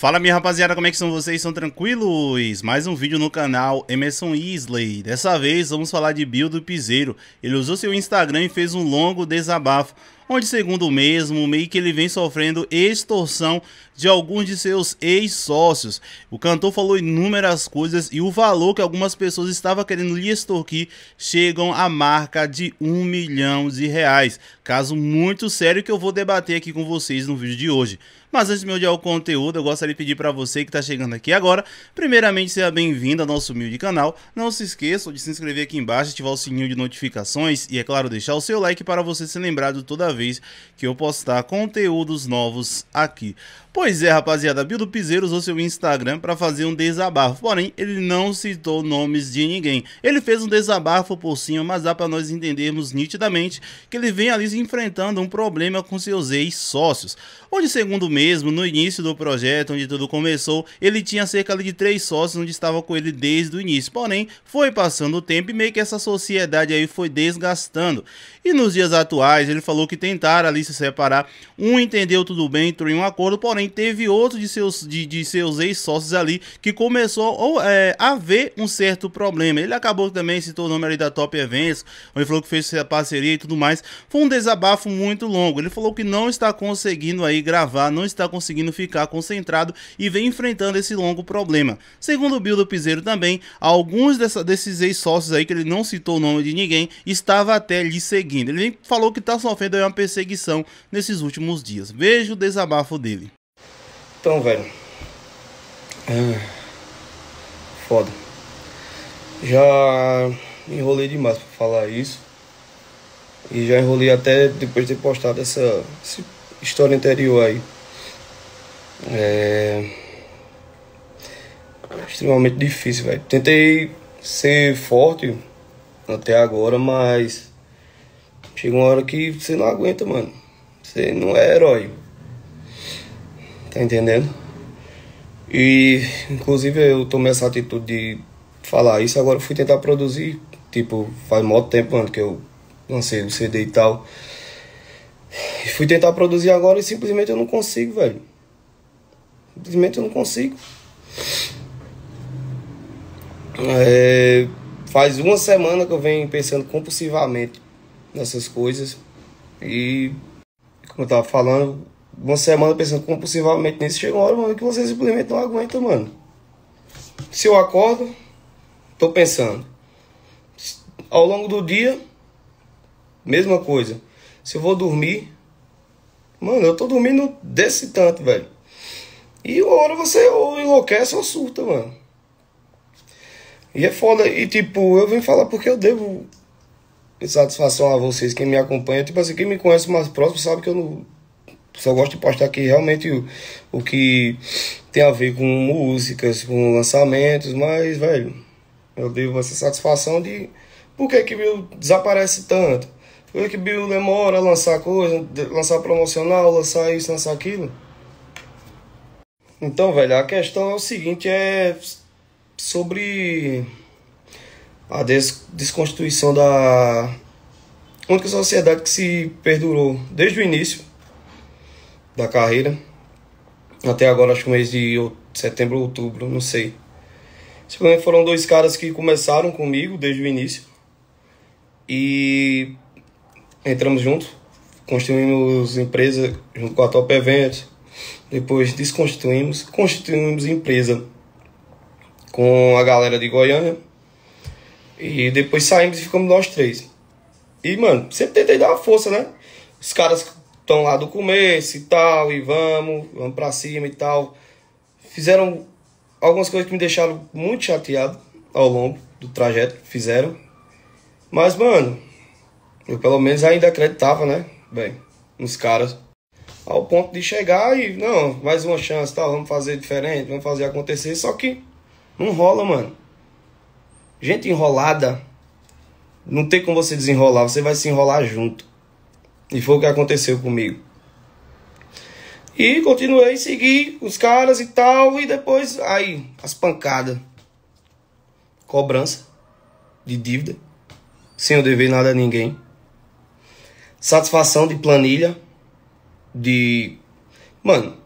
Fala minha rapaziada, como é que são vocês? são tranquilos? Mais um vídeo no canal Emerson Isley. Dessa vez vamos falar de Bill do Piseiro. Ele usou seu Instagram e fez um longo desabafo onde, segundo o mesmo, o que ele vem sofrendo extorsão de alguns de seus ex-sócios. O cantor falou inúmeras coisas e o valor que algumas pessoas estavam querendo lhe extorquir chegam à marca de um milhão de reais. Caso muito sério que eu vou debater aqui com vocês no vídeo de hoje. Mas antes de me odiar o conteúdo, eu gostaria de pedir para você que está chegando aqui agora, primeiramente seja bem-vindo ao nosso humilde canal. Não se esqueça de se inscrever aqui embaixo, ativar o sininho de notificações e, é claro, deixar o seu like para você ser lembrado toda vez vez que eu postar conteúdos novos aqui. Pois é, rapaziada, Bildo Piseiro usou seu Instagram para fazer um desabafo, porém ele não citou nomes de ninguém. Ele fez um desabafo por cima, mas dá para nós entendermos nitidamente que ele vem ali enfrentando um problema com seus ex-sócios. Onde, segundo mesmo, no início do projeto, onde tudo começou, ele tinha cerca de três sócios onde estava com ele desde o início. Porém, foi passando o tempo e meio que essa sociedade aí foi desgastando. E nos dias atuais, ele falou que tentaram ali se separar, um entendeu tudo bem, entrou em um acordo, porém porém teve outro de seus, de, de seus ex-sócios ali que começou ou, é, a ver um certo problema. Ele acabou também se tornando ali da Top Events, onde falou que fez a parceria e tudo mais. Foi um desabafo muito longo. Ele falou que não está conseguindo aí gravar, não está conseguindo ficar concentrado e vem enfrentando esse longo problema. Segundo o Bill do Piseiro também, alguns dessa, desses ex-sócios aí, que ele não citou o nome de ninguém, estava até lhe seguindo. Ele falou que está sofrendo uma perseguição nesses últimos dias. Veja o desabafo dele. Então, velho. É. foda. Já enrolei demais pra falar isso. E já enrolei até depois de ter postado essa, essa história anterior aí. É. Extremamente difícil, velho. Tentei ser forte até agora, mas. Chega uma hora que você não aguenta, mano. Você não é herói. Tá entendendo? E, inclusive, eu tomei essa atitude de falar isso. Agora eu fui tentar produzir. Tipo, faz muito tempo, mano, que eu lancei o CD e tal. E fui tentar produzir agora e simplesmente eu não consigo, velho. Simplesmente eu não consigo. É, faz uma semana que eu venho pensando compulsivamente nessas coisas. E, como eu tava falando, você semana é pensando como possivelmente nisso, chega uma hora mano, que você simplesmente não aguenta, mano. Se eu acordo, tô pensando. Ao longo do dia, mesma coisa. Se eu vou dormir, mano, eu tô dormindo desse tanto, velho. E uma hora você ou enlouquece ou surta, mano. E é foda. E tipo, eu vim falar porque eu devo satisfação a vocês, quem me acompanha. Tipo assim, quem me conhece mais próximo sabe que eu não só gosto de postar aqui realmente o, o que tem a ver com músicas, com lançamentos, mas, velho, eu devo essa satisfação de por que que Bill desaparece tanto? Por que que Bill demora a lançar coisa, lançar promocional, lançar isso, lançar aquilo? Então, velho, a questão é o seguinte, é sobre a des desconstituição da única sociedade que se perdurou desde o início da carreira. Até agora, acho que mês de setembro, outubro, não sei. Simplesmente foram dois caras que começaram comigo desde o início. E entramos juntos, construímos empresa junto com a Top Event Depois desconstituímos, constituímos empresa com a galera de Goiânia. E depois saímos e ficamos nós três. E, mano, sempre tentei dar uma força, né? Os caras estão lá do começo e tal, e vamos, vamos pra cima e tal. Fizeram algumas coisas que me deixaram muito chateado ao longo do trajeto, fizeram. Mas, mano, eu pelo menos ainda acreditava, né? Bem, nos caras. Ao ponto de chegar e, não, mais uma chance, tal, vamos fazer diferente, vamos fazer acontecer. Só que não rola, mano. Gente enrolada, não tem como você desenrolar, você vai se enrolar junto. E foi o que aconteceu comigo. E continuei, segui os caras e tal, e depois, aí, as pancadas. Cobrança de dívida, sem eu dever nada a ninguém. Satisfação de planilha, de... Mano,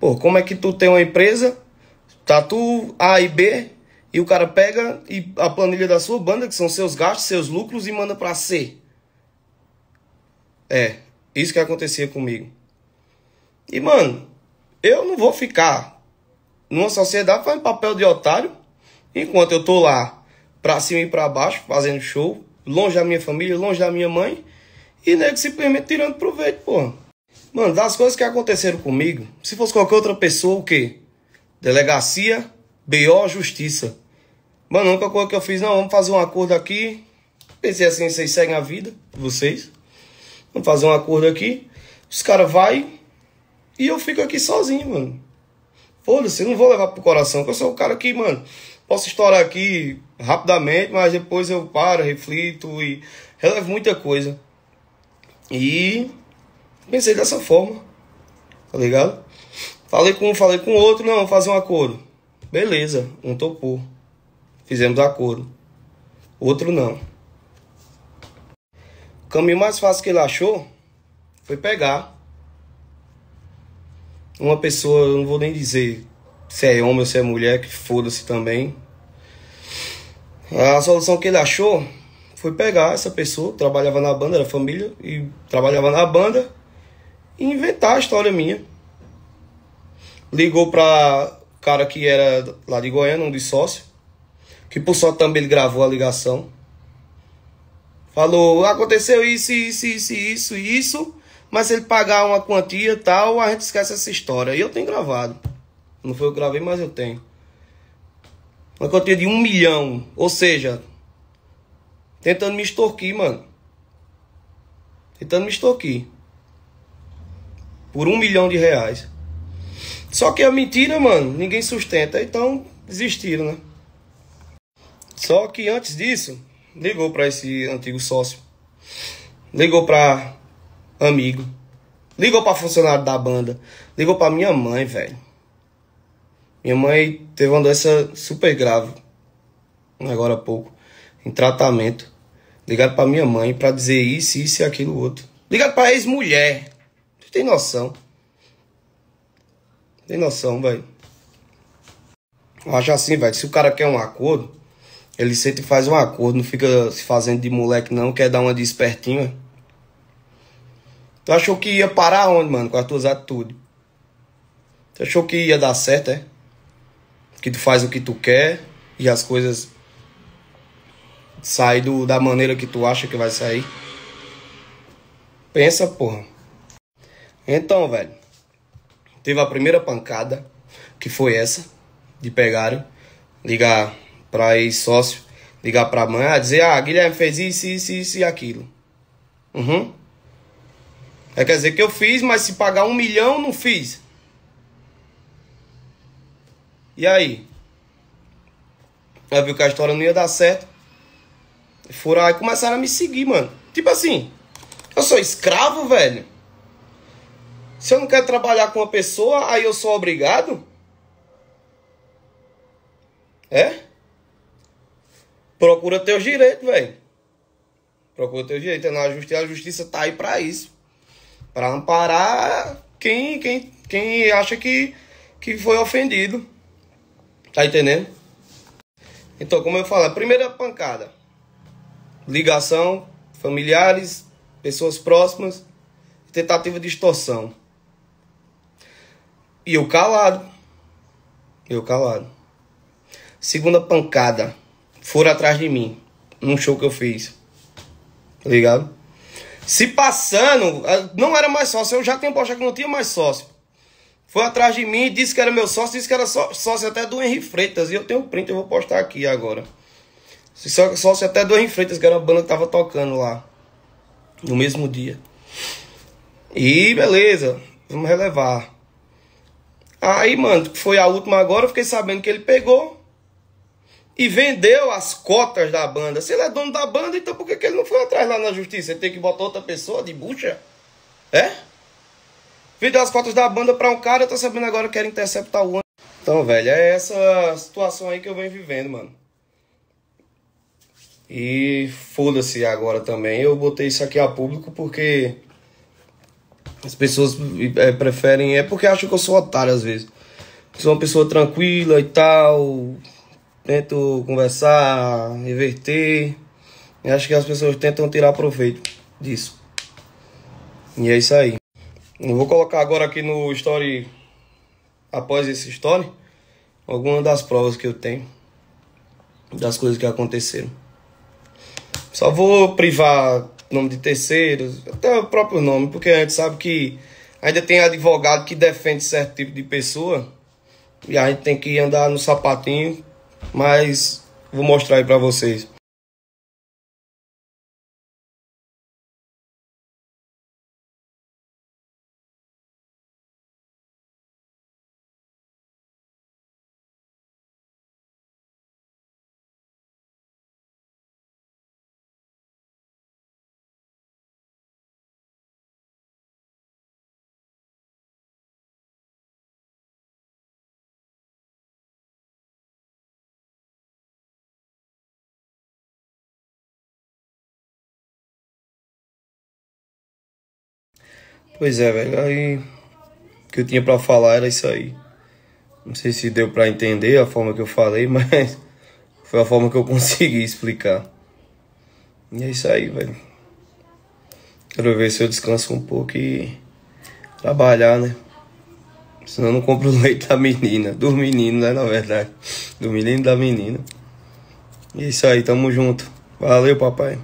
pô, como é que tu tem uma empresa, tá tu A e B, e o cara pega e a planilha da sua banda, que são seus gastos, seus lucros, e manda pra C. É, isso que acontecia comigo. E, mano, eu não vou ficar numa sociedade fazendo papel de otário enquanto eu tô lá pra cima e pra baixo, fazendo show, longe da minha família, longe da minha mãe, e nego simplesmente tirando proveito, porra. Mano, das coisas que aconteceram comigo, se fosse qualquer outra pessoa, o quê? Delegacia, BO, Justiça. Mano, a única coisa que eu fiz, não, vamos fazer um acordo aqui. Pensei assim, vocês seguem a vida, vocês. Vamos fazer um acordo aqui. Os caras vai e eu fico aqui sozinho, mano. Foda-se, não vou levar pro coração, porque eu sou o cara que, mano, posso estourar aqui rapidamente, mas depois eu paro, reflito e relevo muita coisa. E pensei dessa forma, tá ligado? Falei com um, falei com outro, não, fazer um acordo. Beleza, um topou. Fizemos acordo. Outro não. O caminho mais fácil que ele achou foi pegar uma pessoa, eu não vou nem dizer se é homem ou se é mulher, que foda-se também. A solução que ele achou foi pegar essa pessoa, trabalhava na banda, era família, e trabalhava na banda, e inventar a história minha. Ligou pra cara que era lá de Goiânia, um dos sócios, que por sorte também ele gravou a ligação. Falou, aconteceu isso, isso, isso, isso, isso, mas se ele pagar uma quantia tal, a gente esquece essa história. E eu tenho gravado. Não foi eu que gravei, mas eu tenho. Uma quantia de um milhão. Ou seja, tentando me extorquir, mano. Tentando me extorquir. Por um milhão de reais. Só que a é mentira, mano, ninguém sustenta. Então, desistiram, né? Só que antes disso, ligou para esse antigo sócio, ligou para amigo, ligou para funcionário da banda, ligou para minha mãe, velho. Minha mãe teve uma doença super grave, agora há pouco, em tratamento. Ligaram para minha mãe para dizer isso, isso e aquilo outro. Ligaram para ex-mulher. Tu tem noção? Tem noção, velho. Acho assim, velho. Se o cara quer um acordo, ele sempre faz um acordo, não fica se fazendo de moleque não, quer dar uma de espertinho. É. Tu achou que ia parar onde, mano, com as tuas atitudes? Tu achou que ia dar certo, é? Que tu faz o que tu quer e as coisas saem do, da maneira que tu acha que vai sair? Pensa, porra. Então, velho, teve a primeira pancada, que foi essa, de pegarem, ligar para ex-sócio ligar para a mãe, ah, dizer, ah, Guilherme fez isso, isso, isso e aquilo. Uhum. É, quer dizer que eu fiz, mas se pagar um milhão, não fiz. E aí? Aí viu que a história não ia dar certo. Foram aí começaram a me seguir, mano. Tipo assim, eu sou escravo, velho. Se eu não quero trabalhar com uma pessoa, aí eu sou obrigado? É? Procura teus direitos, velho. Procura teus direitos. É na justiça, a justiça tá aí para isso. para amparar quem, quem, quem acha que, que foi ofendido. Tá entendendo? Então, como eu falo, a primeira pancada. Ligação, familiares, pessoas próximas, tentativa de extorsão. E eu calado. Eu calado. Segunda pancada foram atrás de mim. Num show que eu fiz. Tá ligado? Se passando, eh, não era mais sócio. Eu já tenho postado que não tinha mais sócio. Foi atrás de mim, disse que era meu sócio, disse que era só, sócio até do Henri Freitas. E eu tenho um print, eu vou postar aqui agora. Só, sócio até do Henri Freitas, que era a banda que tava tocando lá. No mesmo dia. E beleza, vamos relevar. Aí, mano, foi a última agora, eu fiquei sabendo que ele pegou e vendeu as cotas da banda. Se ele é dono da banda, então por que, que ele não foi atrás lá na justiça? Ele tem que botar outra pessoa de bucha? É? Vendeu as cotas da banda para um cara, eu tô sabendo agora que era interceptar o ano. Então, velho, é essa situação aí que eu venho vivendo, mano. E foda-se agora também. Eu botei isso aqui a público porque as pessoas é, preferem. É porque acham que eu sou otário às vezes. Sou uma pessoa tranquila e tal tento conversar, reverter. E acho que as pessoas tentam tirar proveito disso. E é isso aí. Eu vou colocar agora aqui no story, após esse story, algumas das provas que eu tenho, das coisas que aconteceram. Só vou privar nome de terceiros, até o próprio nome, porque a gente sabe que ainda tem advogado que defende certo tipo de pessoa e a gente tem que andar no sapatinho mas vou mostrar aí pra vocês. Pois é, velho. Aí. O que eu tinha para falar era isso aí. Não sei se deu para entender a forma que eu falei, mas foi a forma que eu consegui explicar. E é isso aí, velho. Quero ver se eu descanso um pouco e trabalhar, né? Senão eu não compro o leite da menina. Do menino, né? Na verdade. Do menino e da menina. E é isso aí, tamo junto. Valeu, papai.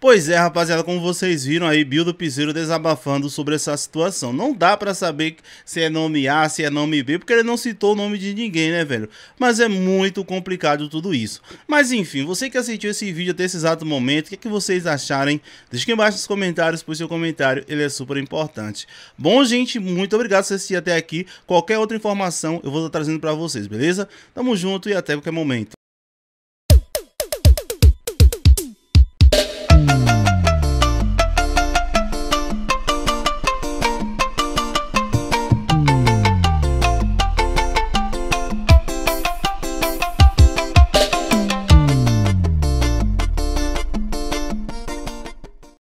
Pois é, rapaziada, como vocês viram aí, Bill do Piseiro desabafando sobre essa situação. Não dá para saber se é nome A, se é nome B, porque ele não citou o nome de ninguém, né, velho? Mas é muito complicado tudo isso. Mas enfim, você que assistiu esse vídeo até esse exato momento, o que, é que vocês acharem? Deixa aqui embaixo nos comentários, pois seu comentário ele é super importante. Bom, gente, muito obrigado por assistir até aqui. Qualquer outra informação eu vou estar trazendo para vocês, beleza? Tamo junto e até qualquer momento.